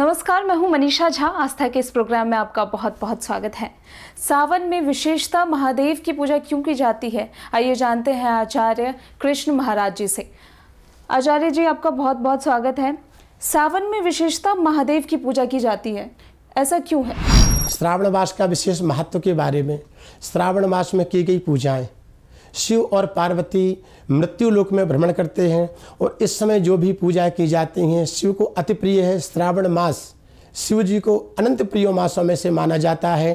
नमस्कार मैं हूं मनीषा झा आस्था के इस प्रोग्राम में आपका बहुत बहुत स्वागत है सावन में विशेषता महादेव की पूजा क्यों की जाती है आइए जानते हैं आचार्य कृष्ण महाराज जी से आचार्य जी आपका बहुत बहुत स्वागत है सावन में विशेषता महादेव की पूजा की जाती है ऐसा क्यों है श्रावण मास का विशेष महत्व के बारे में श्रावण मास में की गई पूजाएं शिव और पार्वती मृत्यु लोक में भ्रमण करते हैं और इस समय जो भी पूजा की जाती हैं शिव को अति प्रिय है श्रावण मास शिव जी को अनंत प्रिय मासों में से माना जाता है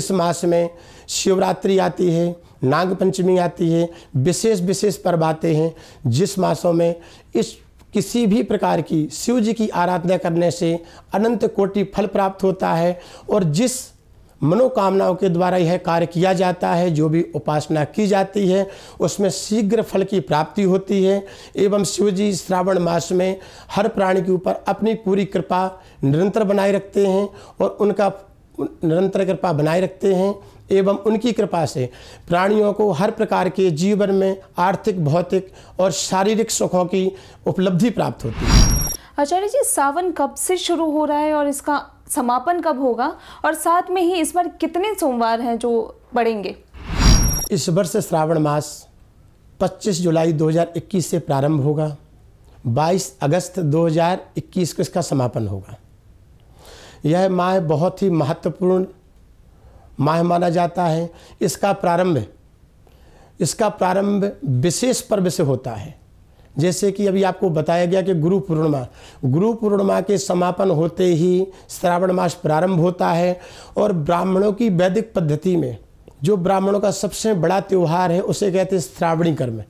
इस मास में शिवरात्रि आती है नाग पंचमी आती है विशेष विशेष पर्व आते हैं जिस मासों में इस किसी भी प्रकार की शिव जी की आराधना करने से अनंत कोटि फल प्राप्त होता है और जिस मनोकामनाओं के द्वारा यह कार्य किया जाता है जो भी उपासना की जाती है उसमें शीघ्र फल की प्राप्ति होती है एवं शिवजी श्रावण मास में हर प्राणी के ऊपर अपनी पूरी कृपा निरंतर बनाए रखते हैं और उनका निरंतर कृपा बनाए रखते हैं एवं उनकी कृपा से प्राणियों को हर प्रकार के जीवन में आर्थिक भौतिक और शारीरिक सुखों की उपलब्धि प्राप्त होती है आचार्य जी सावन कब से शुरू हो रहा है और इसका समापन कब होगा और साथ में ही इस बार कितने सोमवार हैं जो पड़ेंगे इस वर्ष श्रावण मास 25 जुलाई 2021 से प्रारंभ होगा 22 अगस्त 2021 को इसका समापन होगा यह माह बहुत ही महत्वपूर्ण माह माना जाता है इसका प्रारंभ इसका प्रारंभ विशेष पर्व से होता है जैसे कि अभी आपको बताया गया कि गुरु पूर्णिमा गुरु पूर्णिमा के समापन होते ही श्रावण मास प्रारंभ होता है और ब्राह्मणों की वैदिक पद्धति में जो ब्राह्मणों का सबसे बड़ा त्यौहार है उसे कहते हैं श्रावणी कर्म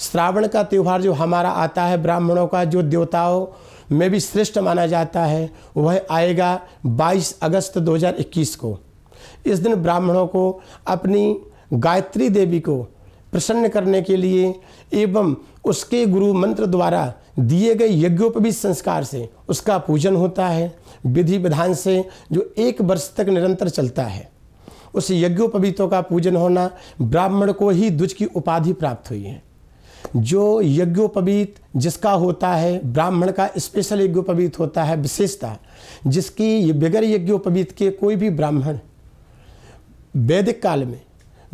श्रावण का त्यौहार जो हमारा आता है ब्राह्मणों का जो देवताओं में भी श्रेष्ठ माना जाता है वह आएगा 22 अगस्त 2021 को इस दिन ब्राह्मणों को अपनी गायत्री देवी को प्रसन्न करने के लिए एवं उसके गुरु मंत्र द्वारा दिए गए यज्ञोपवी संस्कार से उसका पूजन होता है विधि विधान से जो एक वर्ष तक निरंतर चलता है उस यज्ञोपवीतों का पूजन होना ब्राह्मण को ही द्विज की उपाधि प्राप्त हुई है जो यज्ञोपवीत जिसका होता है ब्राह्मण का स्पेशल यज्ञोपवीत होता है विशेषता जिसकी बगैर यज्ञोपवीत के कोई भी ब्राह्मण वैदिक काल में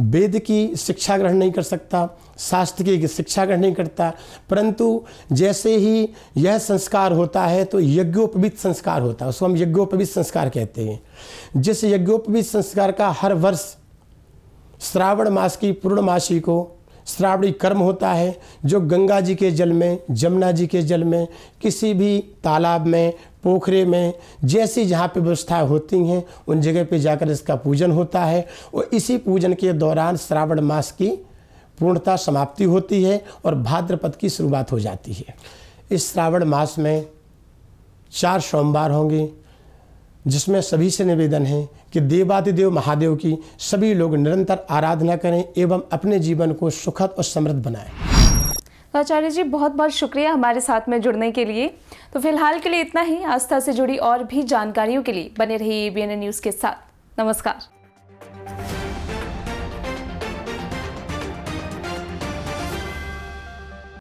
वेद की शिक्षा ग्रहण नहीं कर सकता शास्त्र की शिक्षा ग्रहण नहीं करता परंतु जैसे ही यह संस्कार होता है तो यज्ञोपवीत संस्कार होता है उसको हम यज्ञोपवीत संस्कार कहते हैं जिस यज्ञोपवीत संस्कार का हर वर्ष श्रावण मास की पूर्णमासी को श्रावणी कर्म होता है जो गंगा जी के जल में जमुना जी के जल में किसी भी तालाब में पोखरे में जैसी जहाँ पे व्यवस्थाएँ होती हैं उन जगह पे जाकर इसका पूजन होता है और इसी पूजन के दौरान श्रावण मास की पूर्णता समाप्ति होती है और भाद्रपद की शुरुआत हो जाती है इस श्रावण मास में चार सोमवार होंगे जिसमें सभी से निवेदन है कि देवादिदेव महादेव की सभी लोग निरंतर आराधना करें एवं अपने जीवन को सुखद और समृद्ध बनाएं तो आचार्य जी बहुत बहुत शुक्रिया हमारे साथ में जुड़ने के लिए तो फिलहाल के लिए इतना ही आस्था से जुड़ी और भी जानकारियों के लिए बने रहिए बी न्यूज़ के साथ नमस्कार